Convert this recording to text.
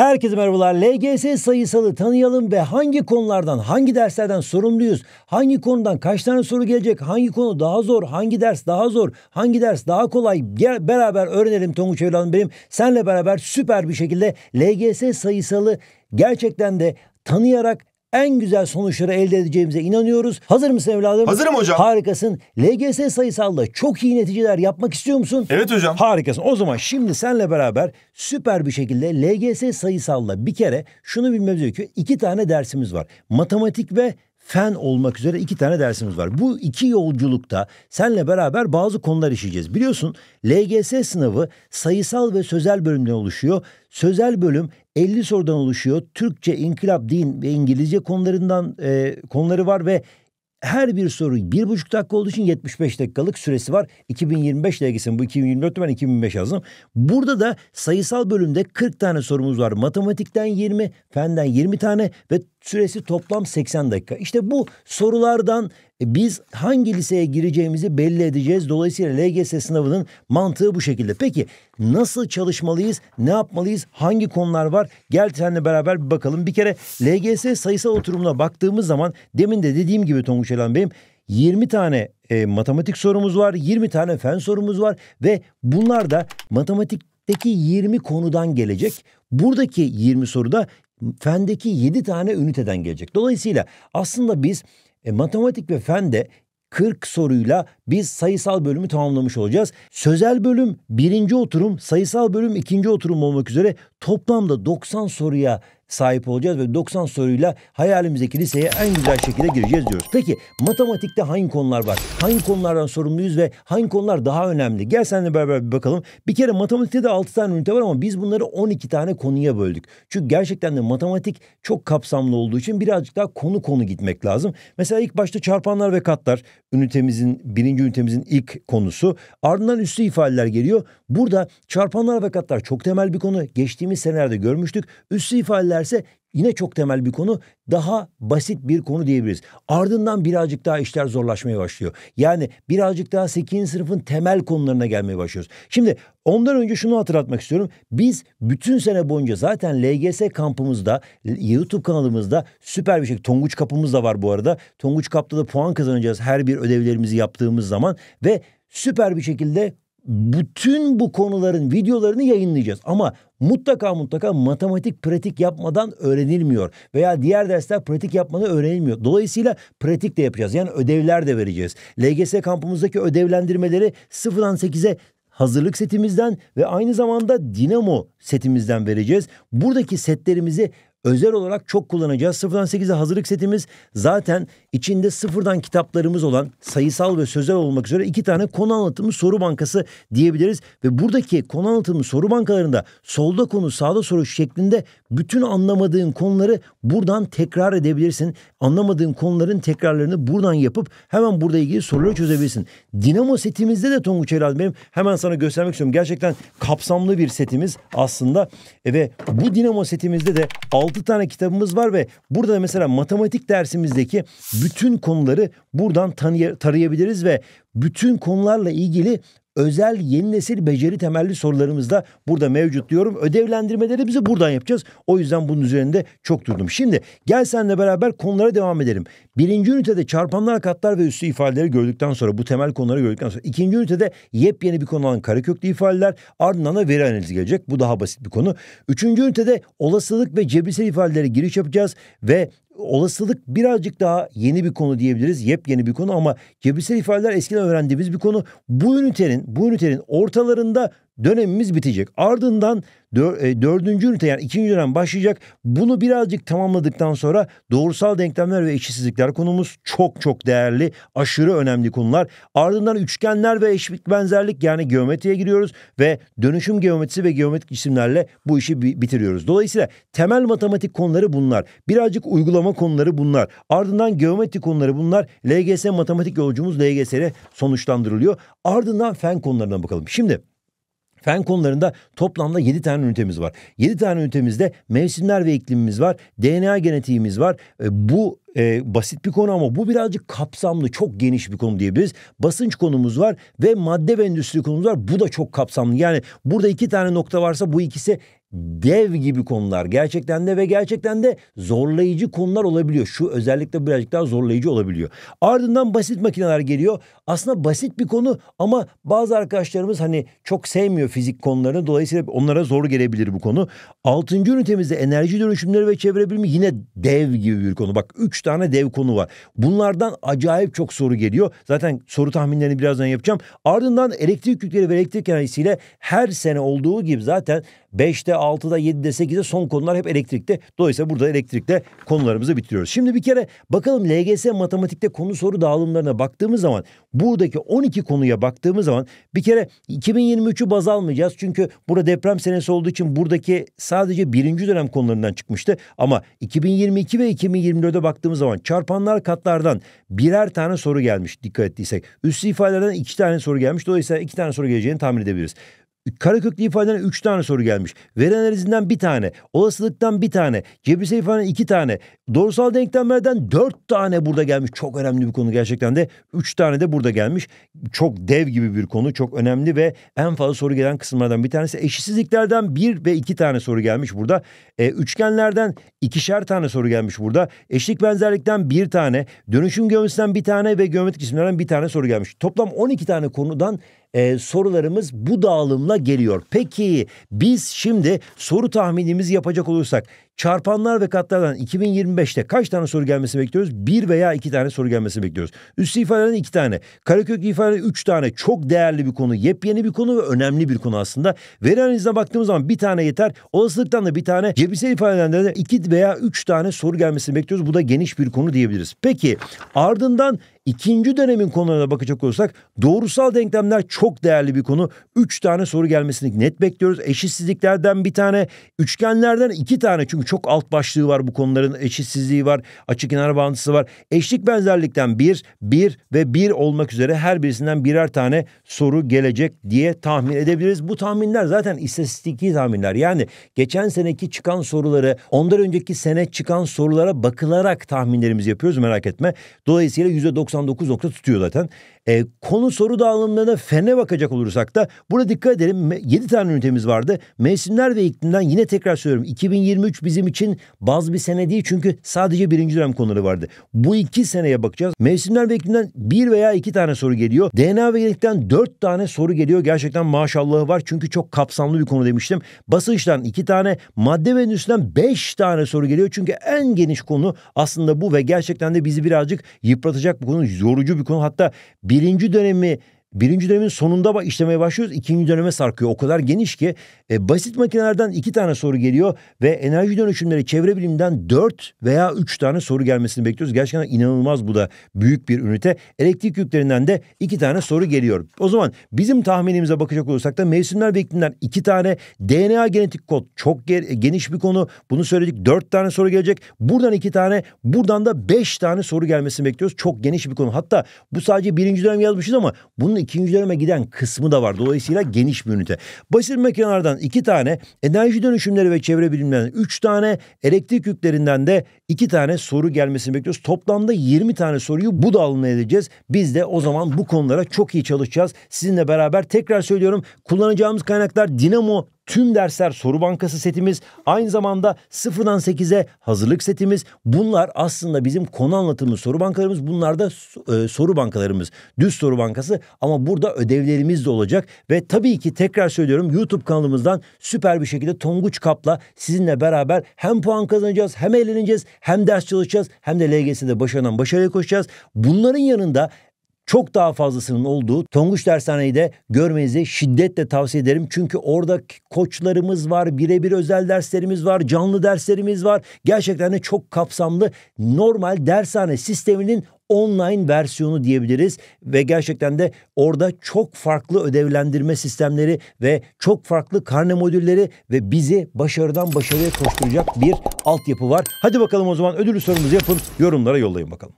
Herkese merhabalar. LGS sayısalı tanıyalım ve hangi konulardan, hangi derslerden sorumluyuz? Hangi konudan kaç tane soru gelecek? Hangi konu daha zor? Hangi ders daha zor? Hangi ders daha kolay? Gel beraber öğrenelim Tonguç evladım benim. Senle beraber süper bir şekilde LGS sayısalı gerçekten de tanıyarak en güzel sonuçları elde edeceğimize inanıyoruz. Hazır mısın evladım? Hazırım hocam. Harikasın. LGS sayısalda çok iyi neticeler yapmak istiyor musun? Evet hocam. Harikasın. O zaman şimdi senle beraber süper bir şekilde LGS sayısalda bir kere şunu bilmemiz gerekiyor. İki tane dersimiz var. Matematik ve fen olmak üzere iki tane dersimiz var. Bu iki yolculukta senle beraber bazı konular işleyeceğiz. Biliyorsun LGS sınavı sayısal ve sözel bölümden oluşuyor. Sözel bölüm 50 sorudan oluşuyor. Türkçe, inkılap, din ve İngilizce konularından e, konuları var ve her bir soru bir buçuk dakika olduğu için 75 dakikalık süresi var. 2025 LGS'in bu 2024 ben 2025 yazdım. Burada da sayısal bölümde 40 tane sorumuz var. Matematikten 20, fenden 20 tane ve Süresi toplam 80 dakika. İşte bu sorulardan e, biz hangi liseye gireceğimizi belli edeceğiz. Dolayısıyla LGS sınavının mantığı bu şekilde. Peki nasıl çalışmalıyız? Ne yapmalıyız? Hangi konular var? Gel seninle beraber bir bakalım. Bir kere LGS sayısal oturumuna baktığımız zaman demin de dediğim gibi Tonguç Elan Bey'im 20 tane e, matematik sorumuz var, 20 tane fen sorumuz var ve bunlar da matematikteki 20 konudan gelecek. Buradaki 20 soruda fendeki yedi tane üniteden gelecek. Dolayısıyla aslında biz e, matematik ve fende 40 soruyla biz sayısal bölümü tamamlamış olacağız. Sözel bölüm birinci oturum, sayısal bölüm ikinci oturum olmak üzere toplamda 90 soruya sahip olacağız ve 90 soruyla hayalimizdeki liseye en güzel şekilde gireceğiz diyoruz. Peki matematikte hangi konular var? Hangi konulardan sorumluyuz ve hangi konular daha önemli? Gel seninle beraber bir bakalım. Bir kere matematikte de 6 tane ünite var ama biz bunları 12 tane konuya böldük. Çünkü gerçekten de matematik çok kapsamlı olduğu için birazcık daha konu konu gitmek lazım. Mesela ilk başta çarpanlar ve katlar ünitemizin birinci ünitemizin ilk konusu. Ardından üstü ifadeler geliyor. Burada çarpanlar ve katlar çok temel bir konu. Geçtiğimiz senelerde görmüştük. Üstü ifadeler isterse yine çok temel bir konu daha basit bir konu diyebiliriz. Ardından birazcık daha işler zorlaşmaya başlıyor. Yani birazcık daha 8. sınıfın temel konularına gelmeye başlıyoruz. Şimdi ondan önce şunu hatırlatmak istiyorum. Biz bütün sene boyunca zaten LGS kampımızda, YouTube kanalımızda süper bir şey. Tonguç kapımız da var bu arada. Tonguç kapta da puan kazanacağız her bir ödevlerimizi yaptığımız zaman ve süper bir şekilde bütün bu konuların videolarını yayınlayacağız. Ama mutlaka mutlaka matematik pratik yapmadan öğrenilmiyor. Veya diğer dersler pratik yapmadan öğrenilmiyor. Dolayısıyla pratik de yapacağız. Yani ödevler de vereceğiz. LGS kampımızdaki ödevlendirmeleri 0'dan 8'e hazırlık setimizden ve aynı zamanda dinamo setimizden vereceğiz. Buradaki setlerimizi özel olarak çok kullanacağız. Sıfırdan 8'e hazırlık setimiz zaten içinde sıfırdan kitaplarımız olan sayısal ve sözel olmak üzere iki tane konu anlatımı soru bankası diyebiliriz. Ve buradaki konu anlatımı soru bankalarında solda konu sağda soru şeklinde bütün anlamadığın konuları buradan tekrar edebilirsin. Anlamadığın konuların tekrarlarını buradan yapıp hemen burada ilgili soruları çözebilirsin. Dinamo setimizde de Tonguç Helal benim hemen sana göstermek istiyorum. Gerçekten kapsamlı bir setimiz aslında. E, ve bu dinamo setimizde de 6 tane kitabımız var ve burada mesela matematik dersimizdeki bütün konuları buradan tanıya, tarayabiliriz ve bütün konularla ilgili özel yeni nesil beceri temelli sorularımız da burada mevcut diyorum. Ödevlendirmelerimizi buradan yapacağız. O yüzden bunun üzerinde çok durdum. Şimdi gel senle beraber konulara devam edelim. Birinci ünitede çarpanlar katlar ve üstü ifadeleri gördükten sonra bu temel konuları gördükten sonra ikinci ünitede yepyeni bir konu olan kareköklü ifadeler ardından da veri analizi gelecek. Bu daha basit bir konu. Üçüncü ünitede olasılık ve cebirsel ifadelere giriş yapacağız ve olasılık birazcık daha yeni bir konu diyebiliriz. Yepyeni bir konu ama cebirsel ifadeler eskiden öğrendiğimiz bir konu. Bu ünitenin, bu ünitenin ortalarında dönemimiz bitecek. Ardından e, dördüncü ünite yani ikinci dönem başlayacak. Bunu birazcık tamamladıktan sonra doğrusal denklemler ve eşitsizlikler konumuz çok çok değerli, aşırı önemli konular. Ardından üçgenler ve eşit benzerlik yani geometriye giriyoruz ve dönüşüm geometrisi ve geometrik cisimlerle bu işi bitiriyoruz. Dolayısıyla temel matematik konuları bunlar. Birazcık uygulama konuları bunlar. Ardından geometri konuları bunlar. LGS matematik yolcumuz LGS'ye sonuçlandırılıyor. Ardından fen konularına bakalım. Şimdi Fen konularında toplamda 7 tane ünitemiz var. 7 tane ünitemizde mevsimler ve iklimimiz var. DNA genetiğimiz var. E, bu e, basit bir konu ama bu birazcık kapsamlı, çok geniş bir konu diyebiliriz. Basınç konumuz var ve madde ve endüstri konumuz var. Bu da çok kapsamlı. Yani burada iki tane nokta varsa bu ikisi dev gibi konular gerçekten de ve gerçekten de zorlayıcı konular olabiliyor. Şu özellikle birazcık daha zorlayıcı olabiliyor. Ardından basit makineler geliyor. Aslında basit bir konu ama bazı arkadaşlarımız hani çok sevmiyor fizik konularını. Dolayısıyla onlara zor gelebilir bu konu. Altıncı ünitemizde enerji dönüşümleri ve çevre bilimi yine dev gibi bir konu. Bak üç 3 tane dev konu var. Bunlardan acayip çok soru geliyor. Zaten soru tahminlerini birazdan yapacağım. Ardından elektrik yükleri ve elektrik enerjisiyle her sene olduğu gibi zaten 5'te, 6'da, 7'de, 8'de son konular hep elektrikte. Dolayısıyla burada elektrikte konularımızı bitiriyoruz. Şimdi bir kere bakalım LGS matematikte konu soru dağılımlarına baktığımız zaman buradaki 12 konuya baktığımız zaman bir kere 2023'ü baz almayacağız. Çünkü burada deprem senesi olduğu için buradaki sadece birinci dönem konularından çıkmıştı. Ama 2022 ve 2024'e baktığımız baktığımız zaman çarpanlar katlardan birer tane soru gelmiş dikkat ettiysek. üst ifadelerden iki tane soru gelmiş. Dolayısıyla iki tane soru geleceğini tahmin edebiliriz. Karaköklü ifadeden 3 tane soru gelmiş. Veri analizinden bir tane. Olasılıktan bir tane. Cebirsel ifadeden 2 tane. Doğrusal denklemlerden 4 tane burada gelmiş. Çok önemli bir konu gerçekten de. 3 tane de burada gelmiş. Çok dev gibi bir konu. Çok önemli ve en fazla soru gelen kısımlardan bir tanesi. Eşitsizliklerden 1 ve 2 tane soru gelmiş burada. E, üçgenlerden ikişer tane soru gelmiş burada. Eşlik benzerlikten 1 tane. Dönüşüm geometrisinden bir tane ve geometrik isimlerden bir tane soru gelmiş. Toplam 12 tane konudan e, sorularımız bu dağılımla geliyor. Peki biz şimdi soru tahminimizi yapacak olursak çarpanlar ve katlardan 2025'te kaç tane soru gelmesi bekliyoruz? Bir veya iki tane soru gelmesi bekliyoruz. Üst ifadelerin iki tane. Karakök ifadelerin üç tane. Çok değerli bir konu. Yepyeni bir konu ve önemli bir konu aslında. Veri analizine baktığımız zaman bir tane yeter. Olasılıktan da bir tane. Cebirsel ifadeden de iki veya üç tane soru gelmesini bekliyoruz. Bu da geniş bir konu diyebiliriz. Peki ardından İkinci dönemin konularına bakacak olursak doğrusal denklemler çok değerli bir konu. Üç tane soru gelmesini net bekliyoruz. Eşitsizliklerden bir tane, üçgenlerden iki tane çünkü çok alt başlığı var bu konuların eşitsizliği var, açık kenar bağıntısı var. Eşlik benzerlikten bir, bir ve bir olmak üzere her birisinden birer tane soru gelecek diye tahmin edebiliriz. Bu tahminler zaten istatistikli tahminler. Yani geçen seneki çıkan soruları, ondan önceki sene çıkan sorulara bakılarak tahminlerimizi yapıyoruz merak etme. Dolayısıyla yüzde %90 99 tutuyor zaten. E, konu soru dağılımlarına fene bakacak olursak da burada dikkat edelim 7 tane ünitemiz vardı. Mevsimler ve iklimden yine tekrar söylüyorum 2023 bizim için baz bir sene değil çünkü sadece birinci dönem konuları vardı. Bu iki seneye bakacağız. Mevsimler ve iklimden bir veya iki tane soru geliyor. DNA ve genetikten dört tane soru geliyor. Gerçekten maşallahı var çünkü çok kapsamlı bir konu demiştim. Basınçtan iki tane, madde ve endüstriden beş tane soru geliyor. Çünkü en geniş konu aslında bu ve gerçekten de bizi birazcık yıpratacak bu konu biliyorsunuz yorucu bir konu. Hatta birinci dönemi Birinci dönemin sonunda işlemeye başlıyoruz. ikinci döneme sarkıyor. O kadar geniş ki e, basit makinelerden iki tane soru geliyor ve enerji dönüşümleri çevre bilimden dört veya üç tane soru gelmesini bekliyoruz. Gerçekten inanılmaz bu da büyük bir ünite. Elektrik yüklerinden de iki tane soru geliyor. O zaman bizim tahminimize bakacak olursak da mevsimler ve iki tane DNA genetik kod çok geniş bir konu. Bunu söyledik. Dört tane soru gelecek. Buradan iki tane, buradan da beş tane soru gelmesini bekliyoruz. Çok geniş bir konu. Hatta bu sadece birinci dönem yazmışız ama bunun ikinci döneme giden kısmı da var. Dolayısıyla geniş bir ünite. Basit makinelerden iki tane, enerji dönüşümleri ve çevre bilimlerinden üç tane, elektrik yüklerinden de iki tane soru gelmesini bekliyoruz. Toplamda 20 tane soruyu bu dalına edeceğiz. Biz de o zaman bu konulara çok iyi çalışacağız. Sizinle beraber tekrar söylüyorum kullanacağımız kaynaklar Dinamo tüm dersler soru bankası setimiz, aynı zamanda sıfırdan 8'e hazırlık setimiz. Bunlar aslında bizim konu anlatımı soru bankalarımız. Bunlar da e, soru bankalarımız. Düz soru bankası ama burada ödevlerimiz de olacak ve tabii ki tekrar söylüyorum YouTube kanalımızdan süper bir şekilde Tonguç Kap'la sizinle beraber hem puan kazanacağız, hem eğleneceğiz, hem ders çalışacağız, hem de LGS'de başarıdan başarıya koşacağız. Bunların yanında çok daha fazlasının olduğu Tonguç Dershane'yi de görmenizi şiddetle tavsiye ederim. Çünkü orada koçlarımız var, birebir özel derslerimiz var, canlı derslerimiz var. Gerçekten de çok kapsamlı normal dershane sisteminin online versiyonu diyebiliriz ve gerçekten de orada çok farklı ödevlendirme sistemleri ve çok farklı karne modülleri ve bizi başarıdan başarıya koşturacak bir altyapı var. Hadi bakalım o zaman ödülü sorumuzu yapın, yorumlara yollayın bakalım.